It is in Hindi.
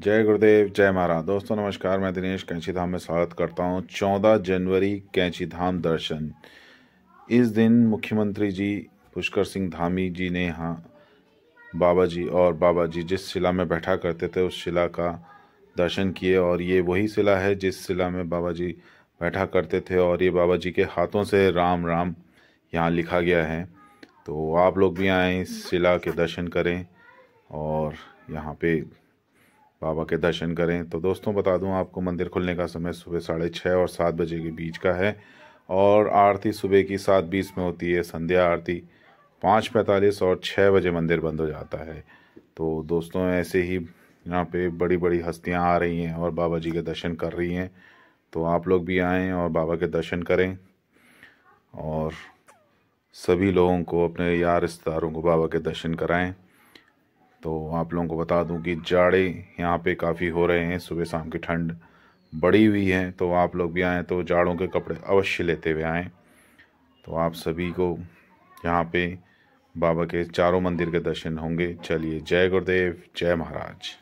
जय गुरुदेव जय महाराज दोस्तों नमस्कार मैं दिनेश कैंची धाम में स्वागत करता हूं चौदह जनवरी कैंची धाम दर्शन इस दिन मुख्यमंत्री जी पुष्कर सिंह धामी जी ने यहाँ बाबा जी और बाबा जी जिस शिला में बैठा करते थे उस शिला का दर्शन किए और ये वही शिला है जिस शिला में बाबा जी बैठा करते थे और ये बाबा जी के हाथों से राम राम यहाँ लिखा गया है तो आप लोग भी आएँ इस शिला के दर्शन करें और यहाँ पे बाबा के दर्शन करें तो दोस्तों बता दूं आपको मंदिर खुलने का समय सुबह साढ़े छः और सात बजे के बीच का है और आरती सुबह की सात बीस में होती है संध्या आरती पाँच पैंतालीस और छः बजे मंदिर बंद हो जाता है तो दोस्तों ऐसे ही यहाँ पे बड़ी बड़ी हस्तियाँ आ रही हैं और बाबा जी के दर्शन कर रही हैं तो आप लोग भी आएँ और बाबा के दर्शन करें और सभी लोगों को अपने यार रिश्तेदारों को बाबा के दर्शन कराएँ तो आप लोगों को बता दूं कि जाड़े यहाँ पे काफ़ी हो रहे हैं सुबह शाम की ठंड बढ़ी हुई है तो आप लोग भी आएँ तो जाड़ों के कपड़े अवश्य लेते हुए आएँ तो आप सभी को यहाँ पे बाबा के चारों मंदिर के दर्शन होंगे चलिए जय गुरुदेव जय महाराज